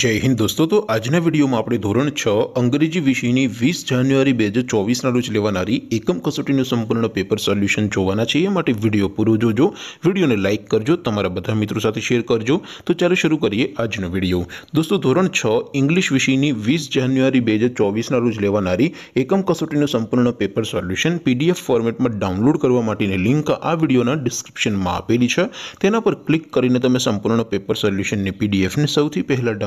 જય હિન્દ દોસ્તો તો આજના વિડીયોમાં આપણે ધોરણ છ અંગ્રેજી વિષયની વીસ જાન્યુઆરી બે હજાર ચોવીસના રોજ લેવાનારી એકમ કસોટીનું સંપૂર્ણ પેપર સોલ્યુશન જોવાના છે એ માટે વિડીયો પૂરો જોજો વિડીયોને લાઇક કરજો તમારા બધા મિત્રો સાથે શેર કરજો તો ચાલો શરૂ કરીએ આજનો વિડીયો દોસ્તો ધોરણ છ ઇંગ્લિશ વિષયની વીસ જાન્યુઆરી બે હજાર ચોવીસના રોજ લેવાનારી એકમ કસોટીનું સંપૂર્ણ પેપર સોલ્યુશન પીડીએફ ફોર્મેટમાં ડાઉનલોડ કરવા માટેની લિંક આ વિડીયોના ડિસ્ક્રિપ્શનમાં આપેલી છે તેના પર ક્લિક કરીને તમે સંપૂર્ણ પેપર સોલ્યુશનની પીડીએફને સૌથી પહેલાં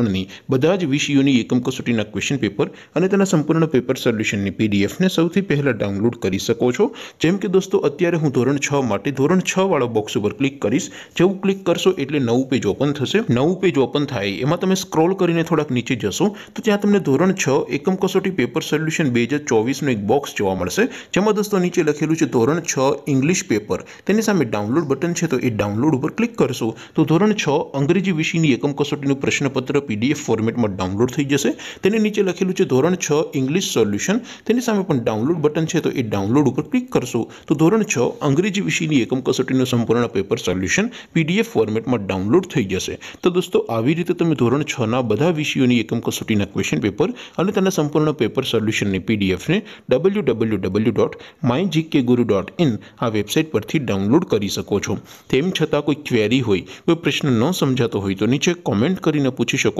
ધોરણની બધા જ વિષયોની એકમ કસોટીના ક્વેશ્ચન પેપર અને તેના સંપૂર્ણ પેપર સોલ્યુશનની પીડીએફને સૌથી પહેલાં ડાઉનલોડ કરી શકો છો જેમ કે દોસ્તો અત્યારે હું ધોરણ છ માટે ધોરણ છ વાળો બોક્સ ઉપર ક્લિક કરીશ જેવું ક્લિક કરશો એટલે નવું પેજ ઓપન થશે નવું પેજ ઓપન થાય એમાં તમે સ્ક્રોલ કરીને થોડાક નીચે જશો તો ત્યાં તમને ધોરણ છ એકમ કસોટી પેપર સોલ્યુશન બે હજાર ચોવીસનું એક બોક્સ જોવા મળશે જેમાં દોસ્તો નીચે લખેલું છે ધોરણ છ ઇંગ્લિશ પેપર તેની સામે ડાઉનલોડ બટન છે તો એ ડાઉનલોડ ઉપર ક્લિક કરશો તો ધોરણ છ અંગ્રેજી વિષયની એકમ કસોટીનું પ્રશ્નપત્ર પીડીએફ ફોર્મેટમાં ડાઉનલોડ થઈ જશે તેની નીચે લખેલું છે ધોરણ છ ઇંગ્લિશ સોલ્યુશન તેની સામે પણ ડાઉનલોડ બટન છે તો એ ડાઉનલોડ ઉપર ક્લિક કરશો તો ધોરણ છ અંગ્રેજી વિષયની એકમ કસોટીનું સંપૂર્ણ પેપર સોલ્યુશન પીડીએફ ફોર્મેટમાં ડાઉનલોડ થઈ જશે તો દોસ્તો આવી રીતે તમે ધોરણ છના બધા વિષયોની એકમ કસોટીના ક્વેશ્ચન પેપર અને તેના સંપૂર્ણ પેપર સોલ્યુશનની પીડીએફને W W W dot my GK Guru dot in આ વેબસાઇટ પરથી ડાઉનલોડ કરી શકો છો તેમ છતાં કોઈ ક્વેરી હોય કોઈ પ્રશ્ન ન સમજાતો હોય તો નીચે કોમેન્ટ કરીને પૂછી શકો